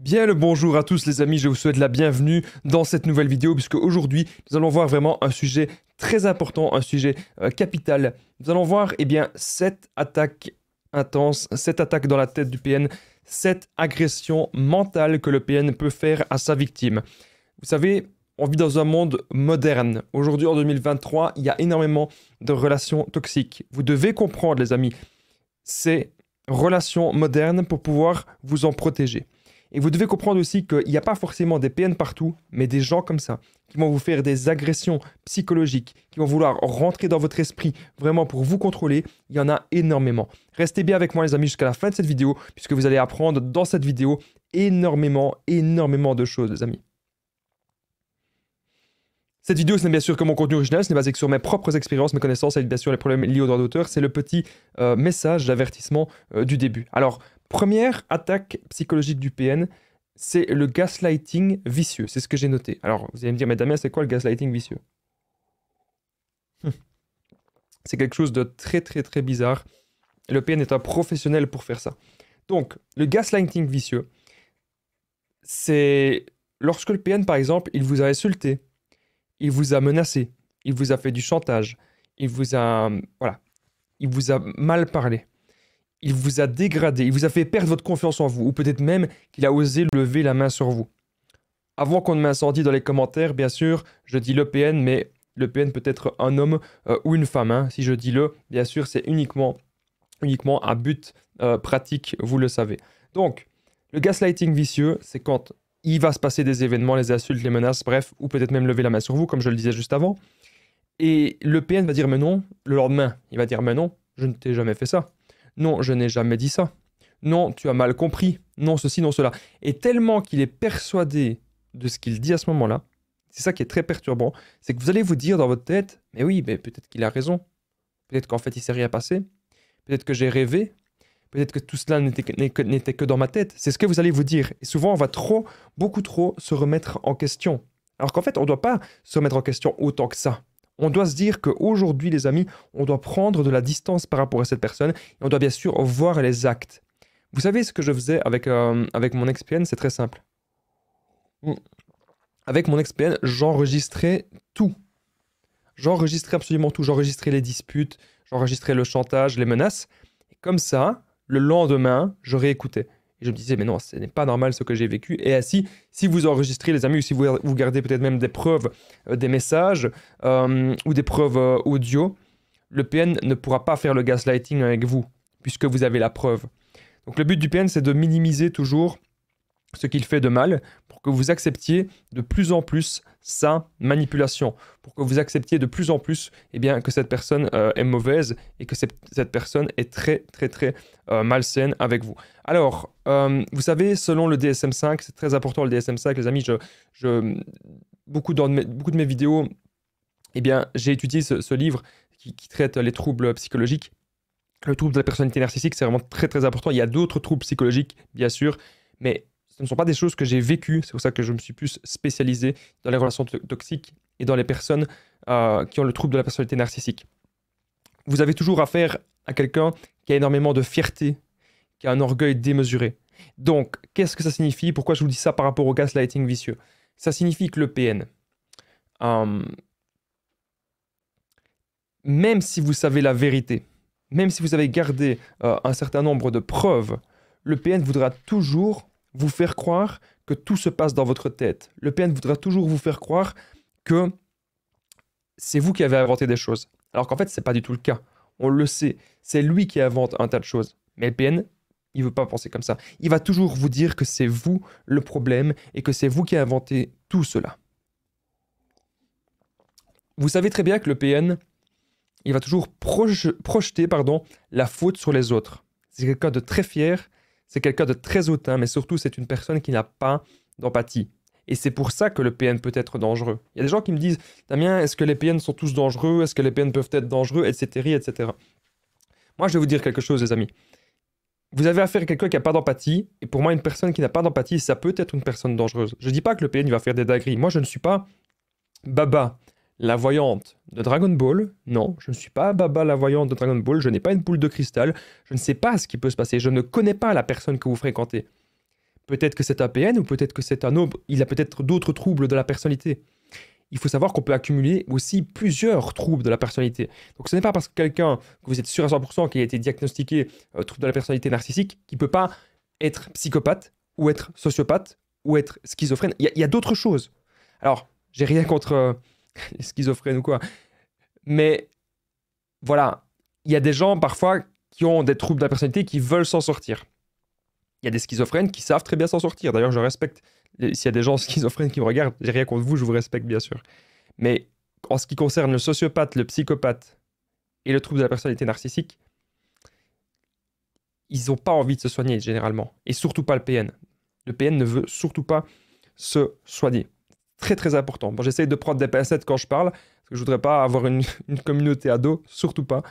Bien le bonjour à tous les amis, je vous souhaite la bienvenue dans cette nouvelle vidéo puisque aujourd'hui nous allons voir vraiment un sujet très important, un sujet euh, capital. Nous allons voir eh bien cette attaque intense, cette attaque dans la tête du PN, cette agression mentale que le PN peut faire à sa victime. Vous savez, on vit dans un monde moderne. Aujourd'hui en 2023, il y a énormément de relations toxiques. Vous devez comprendre les amis, ces relations modernes pour pouvoir vous en protéger. Et vous devez comprendre aussi qu'il n'y a pas forcément des PN partout, mais des gens comme ça, qui vont vous faire des agressions psychologiques, qui vont vouloir rentrer dans votre esprit vraiment pour vous contrôler, il y en a énormément. Restez bien avec moi les amis jusqu'à la fin de cette vidéo, puisque vous allez apprendre dans cette vidéo énormément, énormément de choses les amis. Cette vidéo, ce n'est bien sûr que mon contenu original, ce n'est basé que sur mes propres expériences, mes connaissances et bien sûr les problèmes liés aux droits d'auteur. C'est le petit euh, message d'avertissement euh, du début. Alors, Première attaque psychologique du PN, c'est le gaslighting vicieux. C'est ce que j'ai noté. Alors, vous allez me dire, mais Damien, c'est quoi le gaslighting vicieux C'est quelque chose de très, très, très bizarre. Le PN est un professionnel pour faire ça. Donc, le gaslighting vicieux, c'est lorsque le PN, par exemple, il vous a insulté, il vous a menacé, il vous a fait du chantage, il vous a, voilà, il vous a mal parlé il vous a dégradé, il vous a fait perdre votre confiance en vous, ou peut-être même qu'il a osé lever la main sur vous. Avant qu'on ne m'incendie dans les commentaires, bien sûr, je dis le PN, mais le PN peut être un homme euh, ou une femme. Hein. Si je dis le, bien sûr, c'est uniquement, uniquement but euh, pratique, vous le savez. Donc, le gaslighting vicieux, c'est quand il va se passer des événements, les insultes, les menaces, bref, ou peut-être même lever la main sur vous, comme je le disais juste avant. Et le PN va dire mais non, le lendemain, il va dire mais non, je ne t'ai jamais fait ça. Non, je n'ai jamais dit ça. Non, tu as mal compris. Non, ceci, non, cela. Et tellement qu'il est persuadé de ce qu'il dit à ce moment-là, c'est ça qui est très perturbant, c'est que vous allez vous dire dans votre tête, mais oui, mais peut-être qu'il a raison. Peut-être qu'en fait, il s'est rien passé. Peut-être que j'ai rêvé. Peut-être que tout cela n'était que, n'était que dans ma tête. C'est ce que vous allez vous dire. Et souvent, on va trop, beaucoup trop se remettre en question. Alors qu'en fait, on ne doit pas se remettre en question autant que ça. On doit se dire qu'aujourd'hui, les amis, on doit prendre de la distance par rapport à cette personne et on doit bien sûr voir les actes. Vous savez ce que je faisais avec, euh, avec mon XPN C'est très simple. Mm. Avec mon XPN, j'enregistrais tout. J'enregistrais absolument tout. J'enregistrais les disputes, j'enregistrais le chantage, les menaces. Et comme ça, le lendemain, je réécoutais je me disais, mais non, ce n'est pas normal ce que j'ai vécu. Et ainsi, si vous enregistrez, les amis, ou si vous, gardez peut-être même des preuves, euh, des messages euh, ou des preuves euh, audio, le PN ne pourra pas faire le gaslighting avec vous, puisque vous avez la preuve. Donc le but du PN, c'est de minimiser toujours ce qu'il fait de mal que vous acceptiez de plus en plus sa manipulation, pour que vous acceptiez de plus en plus et eh bien, que cette personne euh, est mauvaise et que cette, cette personne est très très très euh, malsaine avec vous. Alors, euh, vous savez, selon le DSM5, c'est très important le DSM5, les amis, je, je beaucoup, dans beaucoup de mes vidéos, et eh bien, j'ai étudié ce, livre qui, qui traite les troubles psychologiques. Le trouble de la personnalité narcissique, c'est vraiment très très important. Il y a d'autres troubles psychologiques, bien sûr, mais ce ne sont pas des choses que j'ai vécues, c'est pour ça que je me suis plus spécialisé dans les relations toxiques et dans les personnes euh, qui ont le trouble de la personnalité narcissique. Vous avez toujours affaire à quelqu'un qui a énormément de fierté, qui a un orgueil démesuré. Donc, qu'est-ce que ça signifie Pourquoi je vous dis ça par rapport au gaslighting vicieux Ça signifie que le PN, euh, même si vous savez la vérité, même si vous avez gardé euh, un certain nombre de preuves, le PN voudra toujours vous faire croire que tout se passe dans votre tête. Le PN voudra toujours vous faire croire que c'est vous qui avez inventé des choses. Alors qu'en fait, ce n'est pas du tout le cas. On le sait, c'est lui qui invente un tas de choses. Mais le PN, il ne veut pas penser comme ça. Il va toujours vous dire que c'est vous le problème et que c'est vous qui avez inventé tout cela. Vous savez très bien que le PN, il va toujours projeter pardon, la faute sur les autres. C'est quelqu'un de très fier, c'est quelqu'un de très hautain, mais surtout c'est une personne qui n'a pas d'empathie. Et c'est pour ça que le PN peut être dangereux. Il y a des gens qui me disent, Damien, est-ce que les PN sont tous dangereux Est-ce que les PN peuvent être dangereux Etc. etc. Moi, je vais vous dire quelque chose, les amis. Vous avez affaire à quelqu'un qui n'a pas d'empathie, et pour moi, une personne qui n'a pas d'empathie, ça peut être une personne dangereuse. Je ne dis pas que le PN va faire des dagris Moi, je ne suis pas Baba la voyante de Dragon Ball. Non, je ne suis pas Baba la voyante de Dragon Ball, je n'ai pas une poule de cristal, je ne sais pas ce qui peut se passer, je ne connais pas la personne que vous fréquentez. Peut-être que c'est un PN ou peut-être que c'est un aube, il a peut-être d'autres troubles de la personnalité. Il faut savoir qu'on peut accumuler aussi plusieurs troubles de la personnalité. Donc ce n'est pas parce que quelqu'un, que vous êtes sûr à 100% qui a été diagnostiqué euh, trouble de la personnalité narcissique, qu'il ne peut pas être psychopathe ou être sociopathe ou être schizophrène. Il y a, d'autres choses. Alors, j'ai rien contre... Euh, schizophrènes ou quoi. Mais voilà, il y a des gens parfois qui ont des troubles de la personnalité qui veulent s'en sortir. Il y a des schizophrènes qui savent très bien s'en sortir. D'ailleurs, je respecte. S'il y a des gens schizophrènes qui me regardent, j'ai rien contre vous, je vous respecte bien sûr. Mais en ce qui concerne le sociopathe, le psychopathe et le trouble de la personnalité narcissique, ils n'ont pas envie de se soigner généralement. Et surtout pas le PN. Le PN ne veut surtout pas se soigner très très important. Bon, j'essaye de prendre des pincettes quand je parle, parce que je voudrais pas avoir une, une communauté ado, surtout pas.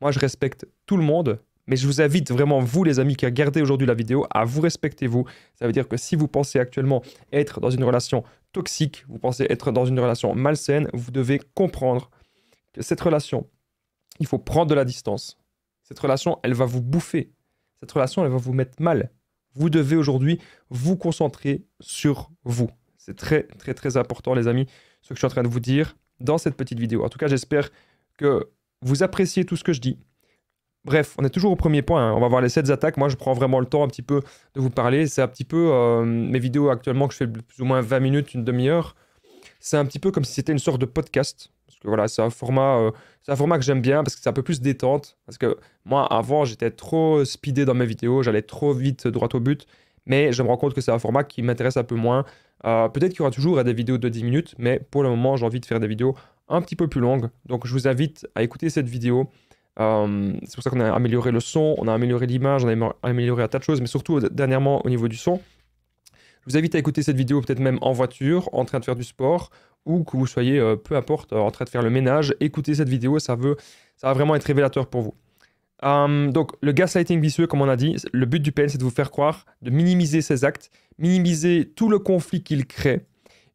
Moi, je respecte tout le monde, mais je vous invite vraiment, vous les amis qui regardez aujourd'hui la vidéo, à vous respecter vous. Ça veut dire que si vous pensez actuellement être dans une relation toxique, vous pensez être dans une relation malsaine, vous devez comprendre que cette relation, il faut prendre de la distance. Cette relation, elle va vous bouffer. Cette relation, elle va vous mettre mal. Vous devez aujourd'hui vous concentrer sur vous. C'est très, très, très important, les amis, ce que je suis en train de vous dire dans cette petite vidéo. En tout cas, j'espère que vous appréciez tout ce que je dis. Bref, on est toujours au premier point. Hein. On va voir les sept attaques. Moi, je prends vraiment le temps un petit peu de vous parler. C'est un petit peu euh, mes vidéos actuellement que je fais plus ou moins 20 minutes, une demi-heure. C'est un petit peu comme si c'était une sorte de podcast. Parce que voilà, c'est un format, euh, c'est un format que j'aime bien parce que c'est un peu plus détente. Parce que moi, avant, j'étais trop speedé dans mes vidéos. J'allais trop vite, droit au but. Mais je me rends compte que c'est un format qui m'intéresse un peu moins. Euh, peut-être qu'il y aura toujours des vidéos de 10 minutes, mais pour le moment, j'ai envie de faire des vidéos un petit peu plus longues. Donc, je vous invite à écouter cette vidéo. Euh, c'est pour ça qu'on a amélioré le son, on a amélioré l'image, on a amélioré un tas de choses, mais surtout dernièrement au niveau du son. Je vous invite à écouter cette vidéo peut-être même en voiture, en train de faire du sport, ou que vous soyez, euh, peu importe, en train de faire le ménage. Écoutez cette vidéo, ça, veut, ça va vraiment être révélateur pour vous. Hum, donc, le gaslighting vicieux, comme on a dit, le but du PN, c'est de vous faire croire, de minimiser ses actes, minimiser tout le conflit qu'il crée,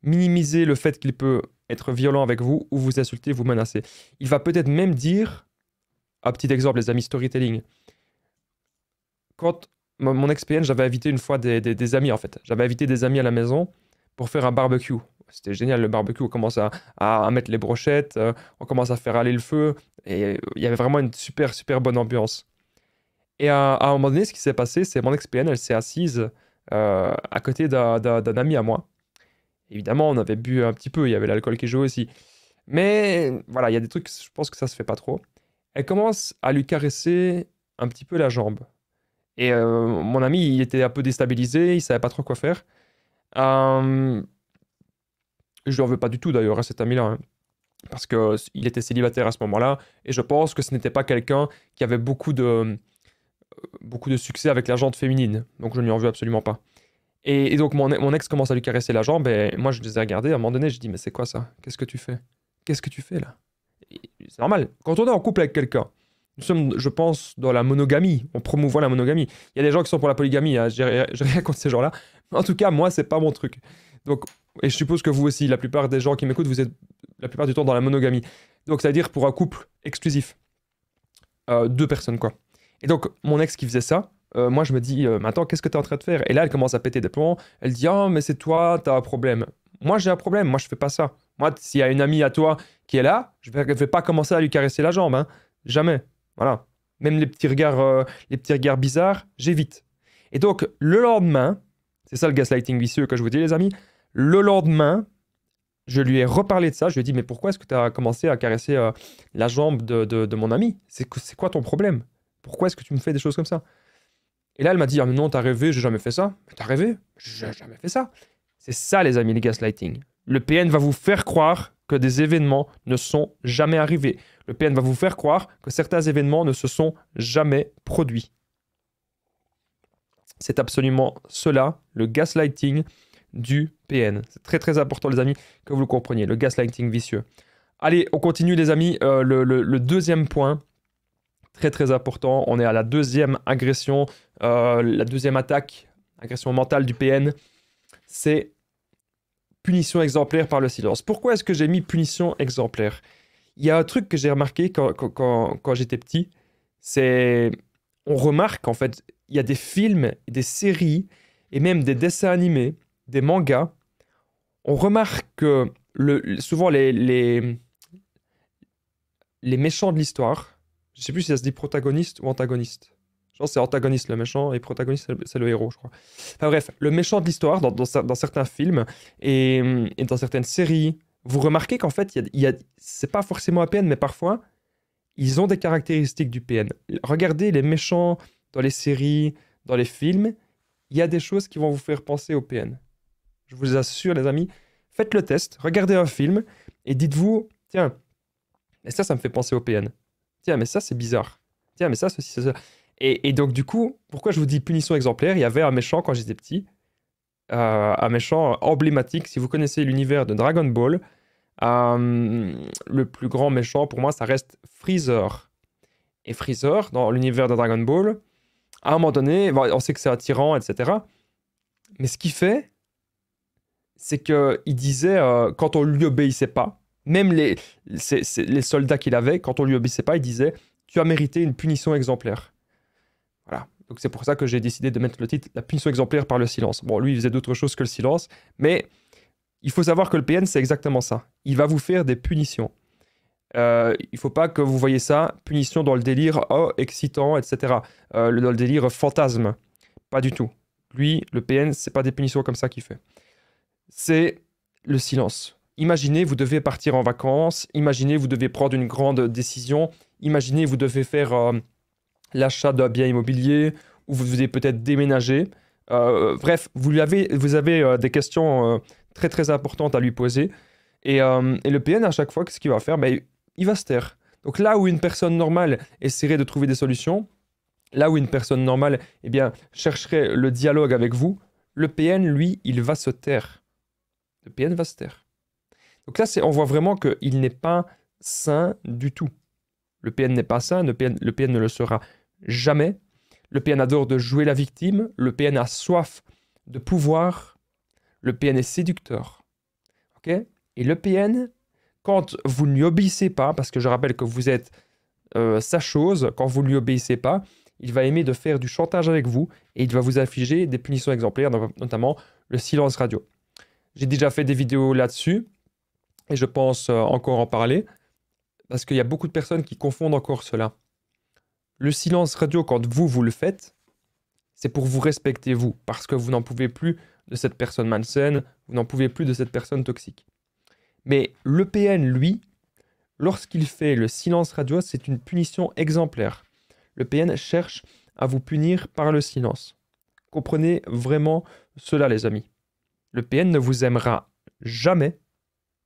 minimiser le fait qu'il peut être violent avec vous ou vous insulter, vous menacer. Il va peut-être même dire, un petit exemple, les amis, storytelling. Quand mon expérience, j'avais invité une fois des, amis, en fait. J'avais invité des amis à la maison pour faire un barbecue c'était génial le barbecue. On commence à, mettre les brochettes, euh, on commence à faire aller le feu, et euh, il y avait vraiment une super, super bonne ambiance. Et à, un moment donné, ce qui s'est passé, c'est mon ex-PN, elle s'est assise euh, à côté d'un ami à moi. Évidemment, on avait bu un petit peu, il y avait l'alcool qui jouait aussi. Mais voilà, il y a des trucs, je pense que ça se fait pas trop. Elle commence à lui caresser un petit peu la jambe. Et euh, mon ami, il était un peu déstabilisé, il savait pas trop quoi faire. je lui en veux pas du tout d'ailleurs à cet ami-là. Hein parce qu'il euh, était célibataire à ce moment-là, et je pense que ce n'était pas quelqu'un qui avait beaucoup de, euh, beaucoup de succès avec la jante féminine, donc je ne lui en veux absolument pas. Et, donc mon, ex commence à lui caresser la jambe, et moi je les ai regardés, à un moment donné je dis mais c'est quoi ça Qu'est-ce que tu fais Qu'est-ce que tu fais là C'est normal, quand on est en couple avec quelqu'un, nous sommes, je pense, dans la monogamie, on promouvoit la monogamie. Il y a des gens qui sont pour la polygamie, hein, je n'ai rien contre ces gens-là, en tout cas moi c'est pas mon truc. Donc et je suppose que vous aussi, la plupart des gens qui m'écoutent, vous êtes la plupart du temps dans la monogamie. Donc, c'est-à-dire pour un couple exclusif. Euh, deux personnes, quoi. Et donc, mon ex qui faisait ça, euh, moi, je me dis, euh, maintenant, attends, qu'est-ce que tu es en train de faire Et là, elle commence à péter des plombs. Elle dit, ah, mais c'est toi, t'as un problème. Moi, j'ai un problème, moi, je fais pas ça. Moi, s'il y a une amie à toi qui est là, je vais, vais pas commencer à lui caresser la jambe, hein. Jamais. Voilà. Même les petits regards, les petits regards bizarres, j'évite. Et donc, le lendemain, c'est ça le gaslighting vicieux que je vous dis, les amis. Le lendemain, je lui ai reparlé de ça. Je lui ai dit, mais pourquoi est-ce que tu as commencé à caresser euh, la jambe de, mon ami C'est quoi ton problème Pourquoi est-ce que tu me fais des choses comme ça Et là, elle m'a dit, Non, ah, tu non, t'as rêvé, j'ai jamais fait ça. Mais t'as rêvé, j'ai jamais fait ça. C'est ça, les amis, le gaslighting. Le PN va vous faire croire que des événements ne sont jamais arrivés. Le PN va vous faire croire que certains événements ne se sont jamais produits. C'est absolument cela, le gaslighting du PN. C'est très très important les amis que vous le compreniez, le gaslighting vicieux. Allez, on continue les amis, euh, le, deuxième point, très très important, on est à la deuxième agression, euh, la deuxième attaque, agression mentale du PN, c'est punition exemplaire par le silence. Pourquoi est-ce que j'ai mis punition exemplaire Il y a un truc que j'ai remarqué quand j'étais petit, c'est... On remarque en fait, il y a des films, des séries et même des dessins animés des mangas, on remarque que souvent les, méchants de l'histoire, je sais plus si ça se dit protagoniste ou antagoniste. Je c'est antagoniste le méchant et protagoniste c'est le héros, je crois. Enfin bref, le méchant de l'histoire dans, certains films et, dans certaines séries, vous remarquez qu'en fait, il y c'est pas forcément un PN, mais parfois, ils ont des caractéristiques du PN. Regardez les méchants dans les séries, dans les films, il y a des choses qui vont vous faire penser au PN. Je vous assure, les amis, faites le test, regardez un film et dites-vous, tiens, mais ça, ça me fait penser au PN. Tiens, mais ça, c'est bizarre. Tiens, mais ça, ceci, ça. Et, donc, du coup, pourquoi je vous dis punition exemplaire Il y avait un méchant quand j'étais petit, euh, un méchant emblématique. Si vous connaissez l'univers de Dragon Ball, euh, le plus grand méchant pour moi, ça reste Freezer. Et Freezer, dans l'univers de Dragon Ball, à un moment donné, on sait que c'est un tyran, etc. Mais ce qu'il fait, c'est qu'il disait euh, quand on lui obéissait pas, même les, les soldats qu'il avait, quand on lui obéissait pas, il disait Tu as mérité une punition exemplaire. Voilà. Donc c'est pour ça que j'ai décidé de mettre le titre La punition exemplaire par le silence. Bon, lui, il faisait d'autres choses que le silence, mais il faut savoir que le PN, c'est exactement ça. Il va vous faire des punitions. Euh, il faut pas que vous voyez ça, punition dans le délire oh, excitant, etc. Euh, dans le délire fantasme. Pas du tout. Lui, le PN, c'est pas des punitions comme ça qu'il fait c'est le silence. Imaginez, vous devez partir en vacances, imaginez, vous devez prendre une grande décision, imaginez, vous devez faire euh, l'achat d'un bien immobilier, ou vous devez peut-être déménager. Euh, bref, vous avez, vous avez euh, des questions très très importantes à lui poser. Et, et le PN, à chaque fois, qu'est-ce qu'il va faire ben, Il va se taire. Donc là où une personne normale essaierait de trouver des solutions, là où une personne normale eh bien, chercherait le dialogue avec vous, le PN, lui, il va se taire. Le PN Vaster. Donc là, on voit vraiment qu'il n'est pas sain du tout. Le PN n'est pas sain, le PN, le ne le sera jamais. Le PN adore de jouer la victime, le PN a soif de pouvoir, le PN est séducteur. Et le PN, quand vous ne lui obéissez pas, parce que je rappelle que vous êtes euh, sa chose, quand vous ne lui obéissez pas, il va aimer de faire du chantage avec vous et il va vous infliger des punitions exemplaires, notamment le silence radio. J'ai déjà fait des vidéos là-dessus et je pense euh, encore en parler parce qu'il y a beaucoup de personnes qui confondent encore cela. Le silence radio, quand vous, vous le faites, c'est pour vous respecter, vous, parce que vous n'en pouvez plus de cette personne malsaine, vous n'en pouvez plus de cette personne toxique. Mais l'EPN, lui, lorsqu'il fait le silence radio, c'est une punition exemplaire. L'EPN cherche à vous punir par le silence. Comprenez vraiment cela, les amis. Le PN ne vous aimera jamais.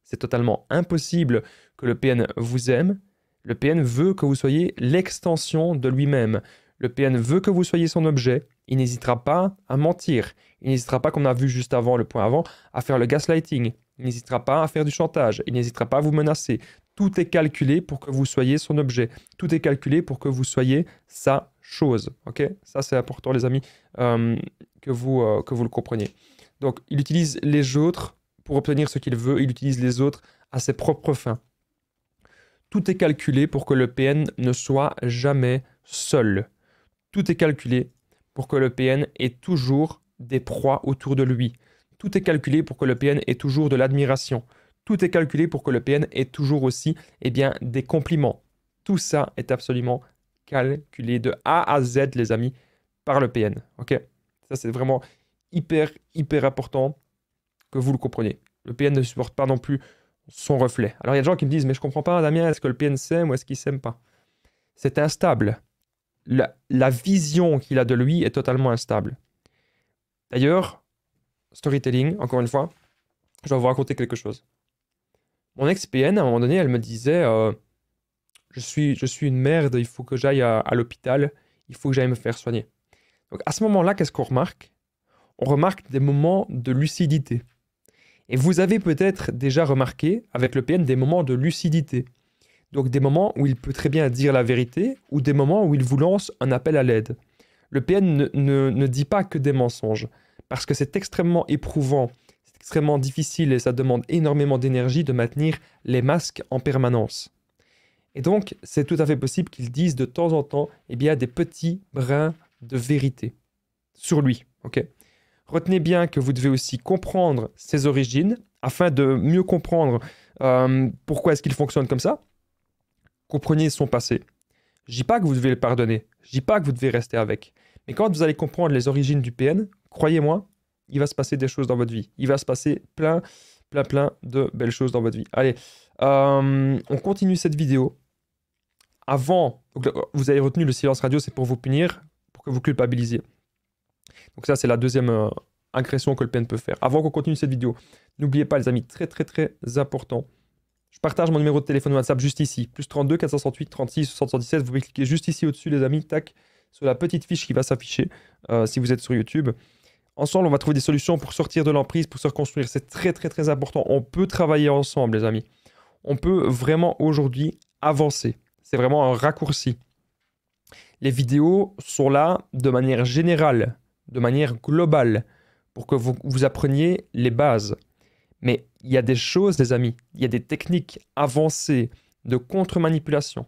C'est totalement impossible que le PN vous aime. Le PN veut que vous soyez l'extension de lui-même. Le PN veut que vous soyez son objet. Il n'hésitera pas à mentir. Il n'hésitera pas, comme on a vu juste avant, le point avant, à faire le gaslighting. Il n'hésitera pas à faire du chantage. Il n'hésitera pas à vous menacer. Tout est calculé pour que vous soyez son objet. Tout est calculé pour que vous soyez sa chose. Ok Ça, c'est important, les amis, euh, que, vous, euh, que vous le compreniez. Donc il utilise les autres pour obtenir ce qu'il veut, il utilise les autres à ses propres fins. Tout est calculé pour que le PN ne soit jamais seul. Tout est calculé pour que le PN ait toujours des proies autour de lui. Tout est calculé pour que le PN ait toujours de l'admiration. Tout est calculé pour que le PN ait toujours aussi eh bien, des compliments. Tout ça est absolument calculé de A à Z, les amis, par le PN. Ok Ça, c'est vraiment hyper, hyper important que vous le compreniez. Le PN ne supporte pas non plus son reflet. Alors il y a des gens qui me disent, mais je ne comprends pas, Damien, est-ce que le PN s'aime ou est-ce qu'il ne s'aime pas C'est instable. La, vision qu'il a de lui est totalement instable. D'ailleurs, storytelling, encore une fois, je vais vous raconter quelque chose. Mon ex-PN, à un moment donné, elle me disait euh, je, suis, je suis une merde, il faut que j'aille à l'hôpital, il faut que j'aille me faire soigner. Donc à ce moment-là, qu'est-ce qu'on remarque remarque des moments de lucidité. Et vous avez peut-être déjà remarqué avec le PN des moments de lucidité. Donc des moments où il peut très bien dire la vérité ou des moments où il vous lance un appel à l'aide. Le PN ne, dit pas que des mensonges parce que c'est extrêmement éprouvant, c'est extrêmement difficile et ça demande énormément d'énergie de maintenir les masques en permanence. Et donc, c'est tout à fait possible qu'il dise de temps en temps eh bien, des petits brins de vérité sur lui. ok Retenez bien que vous devez aussi comprendre ses origines afin de mieux comprendre euh, pourquoi est-ce qu'il fonctionne comme ça. Comprenez son passé. Je dis pas que vous devez le pardonner. Je dis pas que vous devez rester avec. Mais quand vous allez comprendre les origines du PN, croyez-moi, il va se passer des choses dans votre vie. Il va se passer plein, plein, plein de belles choses dans votre vie. Allez, euh, on continue cette vidéo. Avant, vous avez retenu le silence radio, c'est pour vous punir, pour que vous culpabilisiez. Donc ça, c'est la deuxième euh, agression que le PN peut faire. Avant qu'on continue cette vidéo, n'oubliez pas les amis, très très très important. Je partage mon numéro de téléphone WhatsApp juste ici, plus 32 468 36 77. Vous pouvez cliquer juste ici au-dessus les amis, tac, sur la petite fiche qui va s'afficher euh, si vous êtes sur YouTube. Ensemble, on va trouver des solutions pour sortir de l'emprise, pour se reconstruire. C'est très très très important. On peut travailler ensemble les amis. On peut vraiment aujourd'hui avancer. C'est vraiment un raccourci. Les vidéos sont là de manière générale de manière globale pour que vous, vous appreniez les bases. Mais il y a des choses, les amis, il y a des techniques avancées de contre-manipulation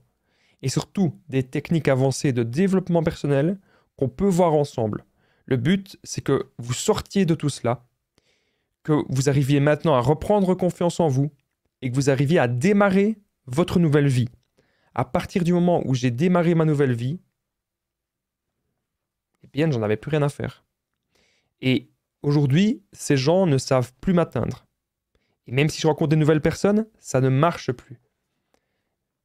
et surtout des techniques avancées de développement personnel qu'on peut voir ensemble. Le but, c'est que vous sortiez de tout cela, que vous arriviez maintenant à reprendre confiance en vous et que vous arriviez à démarrer votre nouvelle vie. À partir du moment où j'ai démarré ma nouvelle vie, bien, j'en avais plus rien à faire. Et aujourd'hui, ces gens ne savent plus m'atteindre. Et même si je rencontre des nouvelles personnes, ça ne marche plus.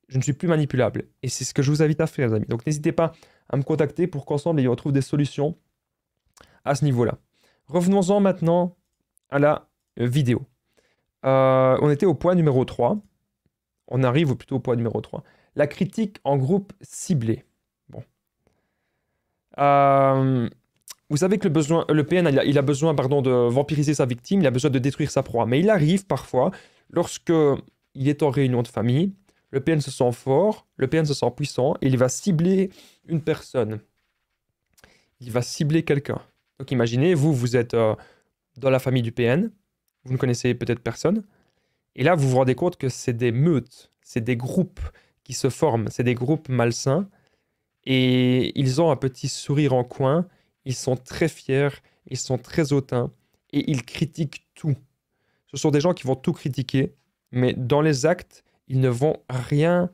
Je ne suis plus manipulable. Et c'est ce que je vous invite à faire, les amis. Donc n'hésitez pas à me contacter pour qu'ensemble, on trouve des solutions à ce niveau-là. Revenons-en maintenant à la vidéo. Euh, on était au point numéro 3. On arrive plutôt au point numéro 3. La critique en groupe ciblé. Euh, vous savez que le, besoin, le PN il a, besoin pardon, de vampiriser sa victime, il a besoin de détruire sa proie. Mais il arrive parfois, lorsque il est en réunion de famille, le PN se sent fort, le PN se sent puissant, et il va cibler une personne. Il va cibler quelqu'un. Donc imaginez, vous, vous êtes euh, dans la famille du PN, vous ne connaissez peut-être personne, et là, vous vous rendez compte que c'est des meutes, c'est des groupes qui se forment, c'est des groupes malsains, et ils ont un petit sourire en coin, ils sont très fiers, ils sont très hautains, et ils critiquent tout. Ce sont des gens qui vont tout critiquer, mais dans les actes, ils ne vont rien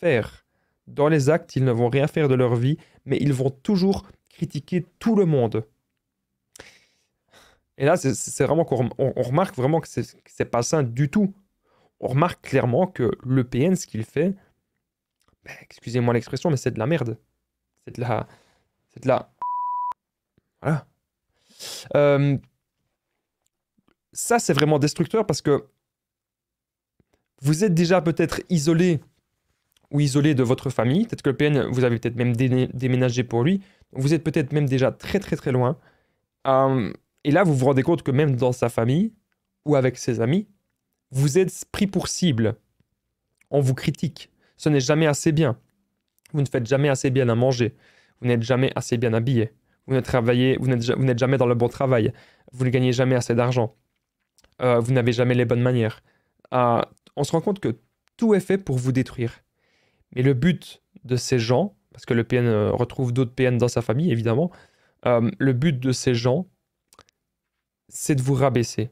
faire. Dans les actes, ils ne vont rien faire de leur vie, mais ils vont toujours critiquer tout le monde. Et là, c'est vraiment qu'on on, remarque vraiment que c'est pas sain du tout. On remarque clairement que le PN, ce qu'il fait, ben, excusez-moi l'expression, mais c'est de la merde c'est là, C'est Voilà. Euh, ça, c'est vraiment destructeur parce que vous êtes déjà peut-être isolé ou isolé de votre famille. Peut-être que le PN, vous avez peut-être même déménagé pour lui. Vous êtes peut-être même déjà très très très loin. Euh, et là, vous vous rendez compte que même dans sa famille ou avec ses amis, vous êtes pris pour cible. On vous critique. Ce n'est jamais assez bien. Vous ne faites jamais assez bien à manger. Vous n'êtes jamais assez bien habillé. Vous ne Vous n'êtes jamais dans le bon travail. Vous ne gagnez jamais assez d'argent. Euh, vous n'avez jamais les bonnes manières. Euh, on se rend compte que tout est fait pour vous détruire. Mais le but de ces gens, parce que le PN euh, retrouve d'autres PN dans sa famille, évidemment, le but de ces gens, c'est de vous rabaisser.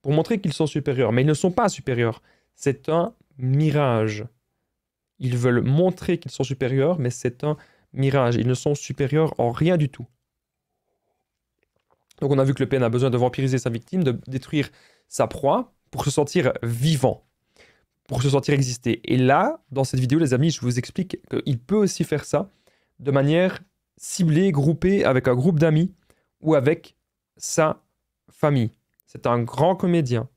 Pour montrer qu'ils sont supérieurs. Mais ils ne sont pas supérieurs. C'est un mirage. Ils veulent montrer qu'ils sont supérieurs, mais c'est un mirage. Ils ne sont supérieurs en rien du tout. Donc on a vu que Le PN a besoin de vampiriser sa victime, de détruire sa proie pour se sentir vivant, pour se sentir exister. Et là, dans cette vidéo, les amis, je vous explique qu'il peut aussi faire ça de manière ciblée, groupée, avec un groupe d'amis ou avec sa famille. C'est un grand comédien.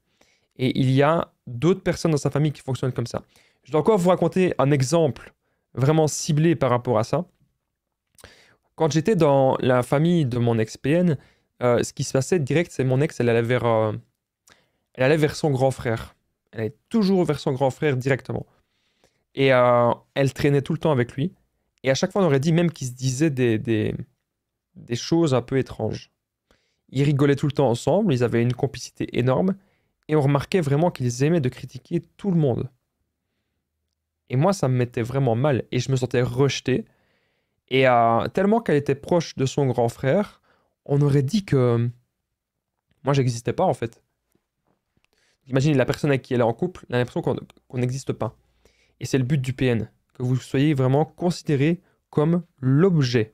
Et il y a d'autres personnes dans sa famille qui fonctionnent comme ça. Je dois encore vous raconter un exemple vraiment ciblé par rapport à ça. Quand j'étais dans la famille de mon ex-PN, euh, ce qui se passait direct, c'est mon ex, euh, elle allait, vers, son grand frère. Elle allait toujours vers son grand frère directement. Et euh, elle traînait tout le temps avec lui. Et à chaque fois, on aurait dit même qu'ils se disaient des, des choses un peu étranges. Ils rigolaient tout le temps ensemble, ils avaient une complicité énorme. Et on remarquait vraiment qu'ils aimaient de critiquer tout le monde. Et moi, ça me mettait vraiment mal et je me sentais rejeté. Et euh, tellement qu'elle était proche de son grand frère, on aurait dit que hum, moi, n'existais pas en fait. Imaginez la personne avec qui elle est en couple, elle l'impression qu'on n'existe pas. Et c'est le but du PN, que vous soyez vraiment considéré comme l'objet.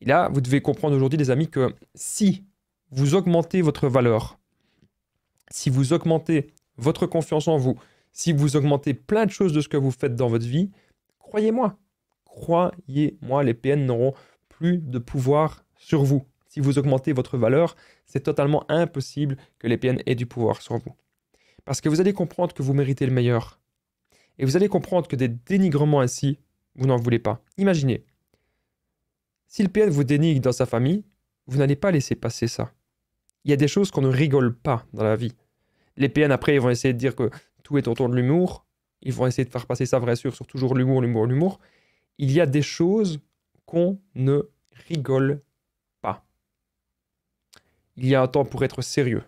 Et là, vous devez comprendre aujourd'hui, les amis, que si vous augmentez votre valeur, si vous augmentez votre confiance en vous, si vous augmentez plein de choses de ce que vous faites dans votre vie, croyez-moi, croyez-moi, les PN n'auront plus de pouvoir sur vous. Si vous augmentez votre valeur, c'est totalement impossible que les PN aient du pouvoir sur vous. Parce que vous allez comprendre que vous méritez le meilleur. Et vous allez comprendre que des dénigrements ainsi, vous n'en voulez pas. Imaginez, si le PN vous dénigre dans sa famille, vous n'allez pas laisser passer ça. Il y a des choses qu'on ne rigole pas dans la vie. Les PN, après, ils vont essayer de dire que tout est autour de l'humour, ils vont essayer de faire passer ça vrai sûr sur toujours l'humour, l'humour, l'humour. Il y a des choses qu'on ne rigole pas. Il y a un temps pour être sérieux.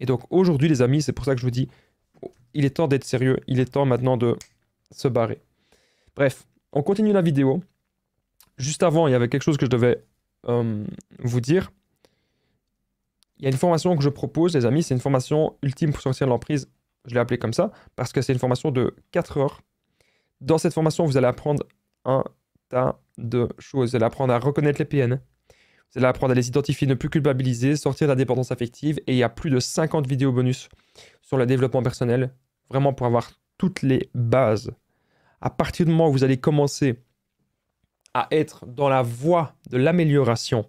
Et donc aujourd'hui, les amis, c'est pour ça que je vous dis, il est temps d'être sérieux, il est temps maintenant de se barrer. Bref, on continue la vidéo. Juste avant, il y avait quelque chose que je devais euh, vous dire. Il y a une formation que je propose, les amis, c'est une formation ultime pour sortir de l'emprise je l'ai appelé comme ça, parce que c'est une formation de 4 heures. Dans cette formation, vous allez apprendre un tas de choses. Vous allez apprendre à reconnaître les PN. Vous allez apprendre à les identifier, ne plus culpabiliser, sortir de la dépendance affective. Et il y a plus de 50 vidéos bonus sur le développement personnel, vraiment pour avoir toutes les bases. À partir du moment où vous allez commencer à être dans la voie de l'amélioration,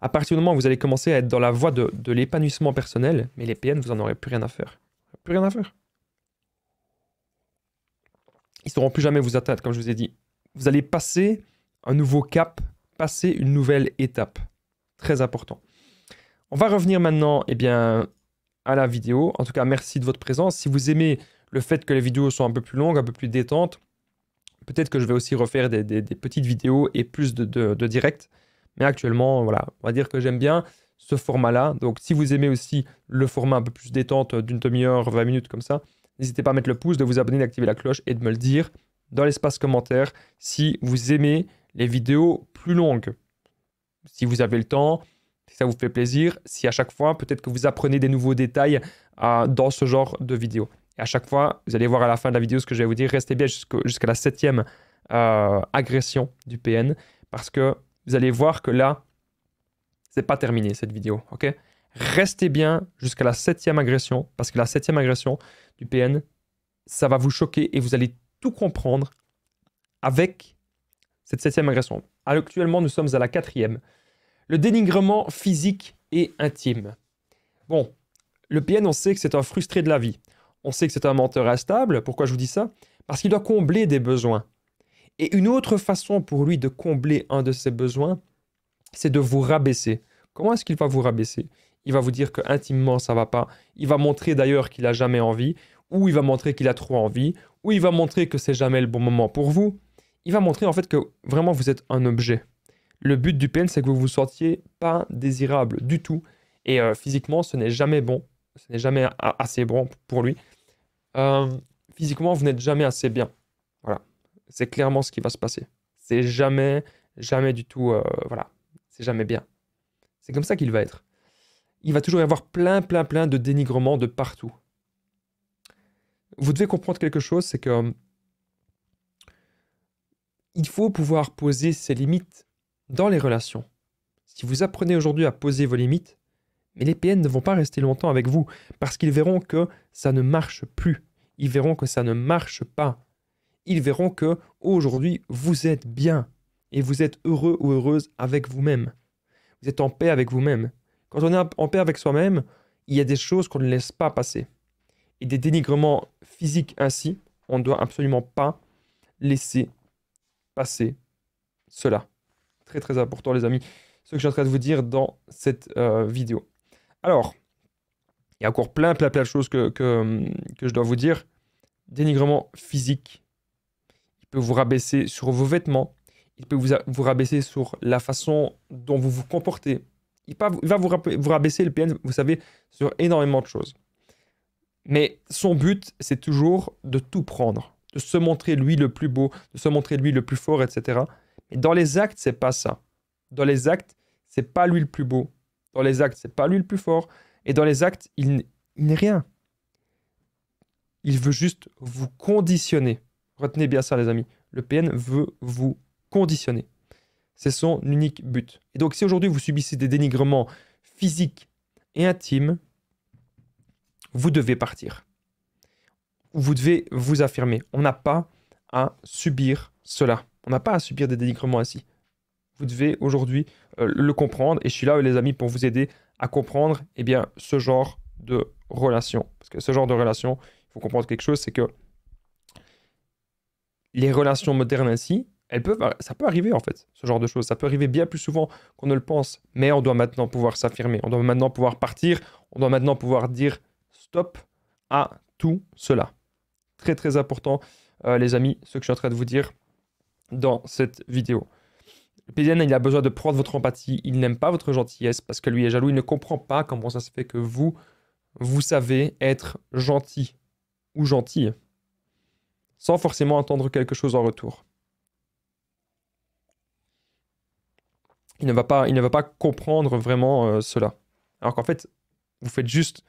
à partir du moment où vous allez commencer à être dans la voie de, l'épanouissement personnel, mais les PN, vous n'en aurez plus rien à faire rien à faire. Ils ne sauront plus jamais vous atteindre, comme je vous ai dit. Vous allez passer un nouveau cap, passer une nouvelle étape. Très important. On va revenir maintenant et eh bien, à la vidéo. En tout cas, merci de votre présence. Si vous aimez le fait que les vidéos sont un peu plus longues, un peu plus détentes, peut-être que je vais aussi refaire des, petites vidéos et plus de, de, de directs. Mais actuellement, voilà, on va dire que j'aime bien ce format-là. Donc si vous aimez aussi le format un peu plus détente euh, d'une demi-heure, 20 minutes comme ça, n'hésitez pas à mettre le pouce, de vous abonner, d'activer la cloche et de me le dire dans l'espace commentaire si vous aimez les vidéos plus longues. Si vous avez le temps, si ça vous fait plaisir, si à chaque fois peut-être que vous apprenez des nouveaux détails dans ce genre de vidéo. Et à chaque fois, vous allez voir à la fin de la vidéo ce que je vais vous dire. Restez bien jusqu'à la septième euh, agression du PN parce que vous allez voir que là, pas terminé cette vidéo, ok Restez bien jusqu'à la septième agression, parce que la septième agression du PN, ça va vous choquer et vous allez tout comprendre avec cette septième agression. Actuellement, nous sommes à la quatrième. Le dénigrement physique et intime. Bon, le PN, on sait que c'est un frustré de la vie. On sait que c'est un menteur instable. Pourquoi je vous dis ça Parce qu'il doit combler des besoins. Et une autre façon pour lui de combler un de ses besoins, c'est de vous rabaisser. Comment est-ce qu'il va vous rabaisser Il va vous dire que intimement ça va pas. Il va montrer d'ailleurs qu'il a jamais envie, ou il va montrer qu'il a trop envie, ou il va montrer que c'est jamais le bon moment pour vous. Il va montrer en fait que vraiment vous êtes un objet. Le but du PN, c'est que vous vous sentiez pas désirable du tout. Et euh, physiquement, ce n'est jamais bon. Ce n'est jamais assez bon pour lui. Euh, physiquement, vous n'êtes jamais assez bien. Voilà. C'est clairement ce qui va se passer. C'est jamais, jamais du tout. Euh, voilà. C'est jamais bien. C'est comme ça qu'il va être. Il va toujours y avoir plein, plein, plein de dénigrements de partout. Vous devez comprendre quelque chose, c'est que euh, il faut pouvoir poser ses limites dans les relations. Si vous apprenez aujourd'hui à poser vos limites, mais les PN ne vont pas rester longtemps avec vous parce qu'ils verront que ça ne marche plus. Ils verront que ça ne marche pas. Ils verront que aujourd'hui vous êtes bien et vous êtes heureux ou heureuse avec vous-même vous êtes en paix avec vous-même. Quand on est en paix avec soi-même, il y a des choses qu'on ne laisse pas passer. Et des dénigrements physiques ainsi, on ne doit absolument pas laisser passer cela. Très très important les amis, ce que je en train de vous dire dans cette euh, vidéo. Alors, il y a encore plein plein plein de choses que, que, que je dois vous dire. Dénigrement physique, il peut vous rabaisser sur vos vêtements, il peut vous, vous rabaisser sur la façon dont vous vous comportez. Il, va vous, rabaisser le PN, vous savez, sur énormément de choses. Mais son but, c'est toujours de tout prendre, de se montrer lui le plus beau, de se montrer lui le plus fort, etc. Mais dans les actes, c'est pas ça. Dans les actes, c'est pas lui le plus beau. Dans les actes, c'est pas lui le plus fort. Et dans les actes, il n'est rien. Il veut juste vous conditionner. Retenez bien ça, les amis. Le PN veut vous conditionné. C'est son unique but. Et donc si aujourd'hui vous subissez des dénigrements physiques et intimes, vous devez partir. Vous devez vous affirmer. On n'a pas à subir cela. On n'a pas à subir des dénigrements ainsi. Vous devez aujourd'hui euh, le comprendre et je suis là, les amis, pour vous aider à comprendre eh bien, ce genre de relation. Parce que ce genre de relation, il faut comprendre quelque chose, c'est que les relations modernes ainsi, peut, ça peut arriver en fait, ce genre de choses. Ça peut arriver bien plus souvent qu'on ne le pense, mais on doit maintenant pouvoir s'affirmer, on doit maintenant pouvoir partir, on doit maintenant pouvoir dire stop à tout cela. Très très important, euh, les amis, ce que je suis en train de vous dire dans cette vidéo. Le PDN, il a besoin de prendre votre empathie, il n'aime pas votre gentillesse parce que lui est jaloux, il ne comprend pas comment ça se fait que vous, vous savez être gentil ou gentille sans forcément attendre quelque chose en retour. il ne va pas, il ne va pas comprendre vraiment euh, cela. Alors qu'en fait, vous faites juste,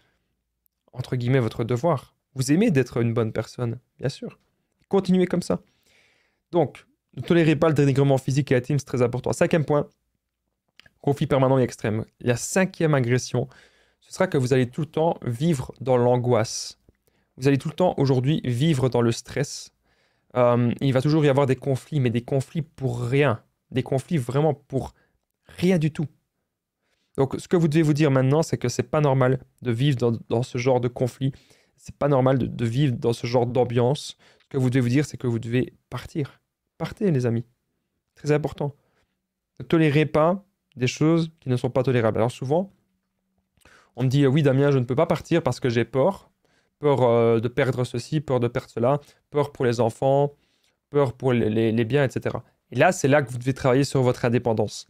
entre guillemets, votre devoir. Vous aimez d'être une bonne personne, bien sûr. Continuez comme ça. Donc, ne tolérez pas le dénigrement physique et intime, c'est très important. Cinquième point, conflit permanent et extrême. La cinquième agression, ce sera que vous allez tout le temps vivre dans l'angoisse. Vous allez tout le temps aujourd'hui vivre dans le stress. Euh, il va toujours y avoir des conflits, mais des conflits pour rien. Des conflits vraiment pour rien. Rien du tout. Donc ce que vous devez vous dire maintenant, c'est que ce n'est pas normal de vivre dans, ce genre de conflit. Ce n'est pas normal de, vivre dans ce genre d'ambiance. Ce que vous devez vous dire, c'est que vous devez partir. Partez, les amis. Très important. Ne tolérez pas des choses qui ne sont pas tolérables. Alors souvent, on me dit oui Damien, je ne peux pas partir parce que j'ai peur, peur euh, de perdre ceci, peur de perdre cela, peur pour les enfants, peur pour les biens, etc. Et là, c'est là que vous devez travailler sur votre indépendance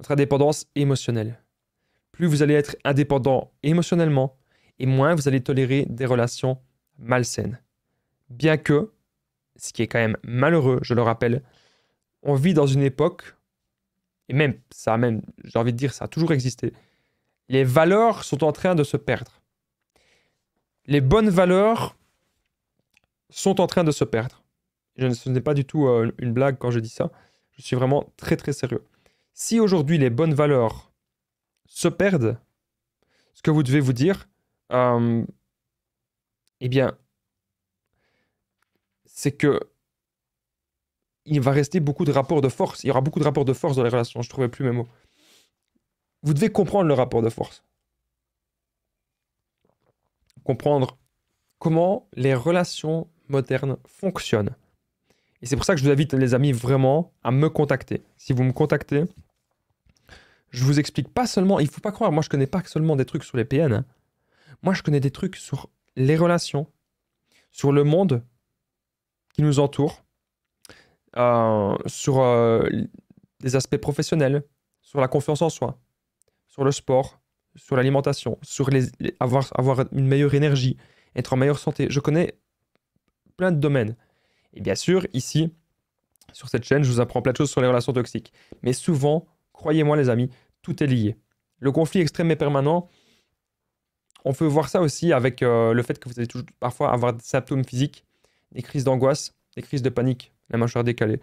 votre indépendance émotionnelle. Plus vous allez être indépendant émotionnellement, et moins vous allez tolérer des relations malsaines. Bien que, ce qui est quand même malheureux, je le rappelle, on vit dans une époque, et même, ça même, j'ai envie de dire, ça a toujours existé, les valeurs sont en train de se perdre. Les bonnes valeurs sont en train de se perdre. Je, ce n'est pas du tout euh, une blague quand je dis ça. Je suis vraiment très très sérieux. Si aujourd'hui les bonnes valeurs se perdent, ce que vous devez vous dire, euh, eh bien, c'est que il va rester beaucoup de rapports de force. Il y aura beaucoup de rapports de force dans les relations. Je ne trouvais plus mes mots. Vous devez comprendre le rapport de force. Comprendre comment les relations modernes fonctionnent. Et c'est pour ça que je vous invite, les amis, vraiment à me contacter. Si vous me contactez, je vous explique pas seulement, il faut pas croire, moi je connais pas seulement des trucs sur les PN. Hein. Moi je connais des trucs sur les relations, sur le monde qui nous entoure, euh, sur des euh, aspects professionnels, sur la confiance en soi, sur le sport, sur l'alimentation, sur avoir, avoir une meilleure énergie, être en meilleure santé. Je connais plein de domaines. Et bien sûr, ici, sur cette chaîne, je vous apprends plein de choses sur les relations toxiques. Mais souvent, Croyez-moi les amis, tout est lié. Le conflit extrême et permanent, on peut voir ça aussi avec euh, le fait que vous allez toujours, parfois avoir des symptômes physiques, des crises d'angoisse, des crises de panique, la mâchoire décalée.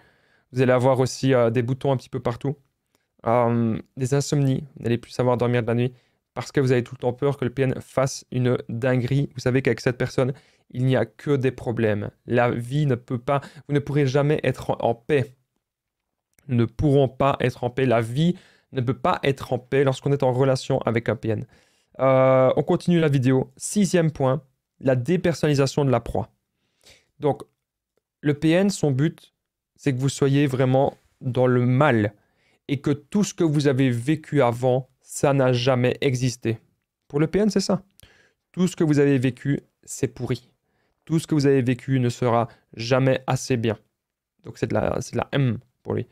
Vous allez avoir aussi euh, des boutons un petit peu partout, euh, des insomnies, vous n'allez plus savoir dormir de la nuit parce que vous avez tout le temps peur que le PN fasse une dinguerie. Vous savez qu'avec cette personne, il n'y a que des problèmes. La vie ne peut pas, vous ne pourrez jamais être en paix ne pourront pas être en paix. La vie ne peut pas être en paix lorsqu'on est en relation avec un PN. Euh, on continue la vidéo. Sixième point, la dépersonnalisation de la proie. Donc, le PN, son but, c'est que vous soyez vraiment dans le mal et que tout ce que vous avez vécu avant, ça n'a jamais existé. Pour le PN, c'est ça. Tout ce que vous avez vécu, c'est pourri. Tout ce que vous avez vécu ne sera jamais assez bien. Donc c'est de la M pour lui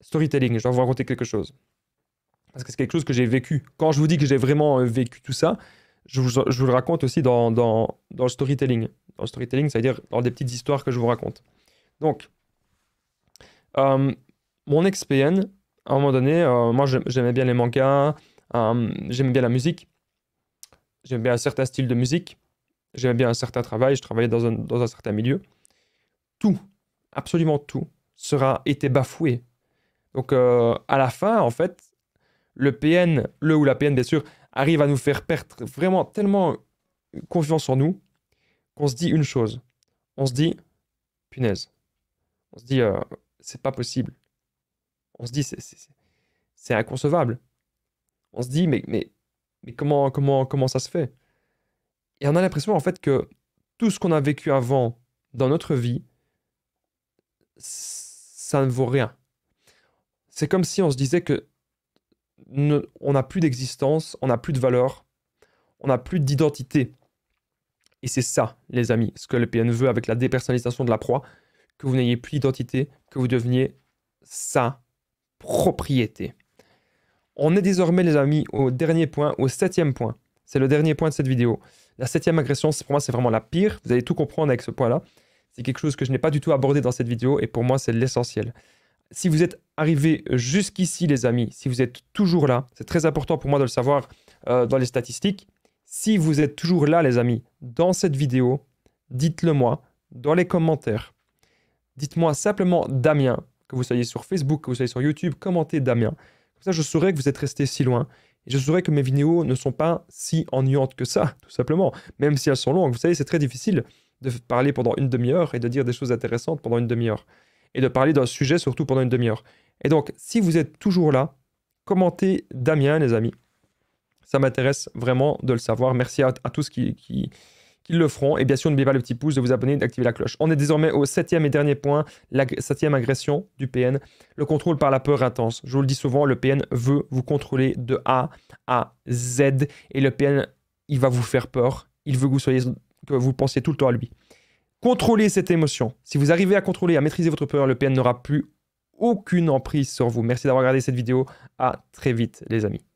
storytelling, je dois vous raconter quelque chose. Parce que c'est quelque chose que j'ai vécu. Quand je vous dis que j'ai vraiment euh, vécu tout ça, je vous, le raconte aussi dans, dans, dans, le storytelling. Dans le storytelling, c'est-à-dire dans des petites histoires que je vous raconte. Donc, euh, mon ex à un moment donné, euh, moi j'aimais bien les mangas, j'aimais bien la musique, j'aimais bien un certain style de musique, j'aimais bien un certain travail, je travaillais dans dans un certain milieu. Tout, absolument tout, sera été bafoué donc euh, à la fin, en fait, le PN, le ou la PN bien sûr, arrive à nous faire perdre vraiment tellement confiance en nous qu'on se dit une chose. On se dit, punaise. On se dit, euh, c'est pas possible. On se dit, c'est inconcevable. On se dit, mais, mais, mais comment, comment, comment ça se fait Et on a l'impression en fait que tout ce qu'on a vécu avant dans notre vie, ça ne vaut rien. C'est comme si on se disait que on n'a plus d'existence, on n'a plus de valeur, on n'a plus d'identité. Et c'est ça, les amis, ce que le PN veut avec la dépersonnalisation de la proie, que vous n'ayez plus d'identité, que vous deveniez sa propriété. On est désormais, les amis, au dernier point, au septième point. C'est le dernier point de cette vidéo. La septième agression, pour moi, c'est vraiment la pire. Vous allez tout comprendre avec ce point-là. C'est quelque chose que je n'ai pas du tout abordé dans cette vidéo et pour moi, c'est l'essentiel. Si vous êtes arrivé jusqu'ici, les amis, si vous êtes toujours là, c'est très important pour moi de le savoir euh, dans les statistiques. Si vous êtes toujours là, les amis, dans cette vidéo, dites-le moi dans les commentaires. Dites-moi simplement Damien, que vous soyez sur Facebook, que vous soyez sur YouTube, commentez Damien. Comme ça, je saurais que vous êtes resté si loin. Et je saurai que mes vidéos ne sont pas si ennuyantes que ça, tout simplement. Même si elles sont longues. Vous savez, c'est très difficile de parler pendant une demi-heure et de dire des choses intéressantes pendant une demi-heure et de parler d'un sujet, surtout pendant une demi-heure. Et donc, si vous êtes toujours là, commentez Damien, les amis. Ça m'intéresse vraiment de le savoir. Merci à, tous qui, le feront. Et bien sûr, n'oubliez pas le petit pouce, de vous abonner, d'activer la cloche. On est désormais au septième et dernier point, la septième agression du PN, le contrôle par la peur intense. Je vous le dis souvent, le PN veut vous contrôler de A à Z. Et le PN, il va vous faire peur. Il veut vous, soyez, que vous pensiez tout le temps à lui. Contrôlez cette émotion. Si vous arrivez à contrôler, à maîtriser votre peur, le PN n'aura plus aucune emprise sur vous. Merci d'avoir regardé cette vidéo. À très vite, les amis.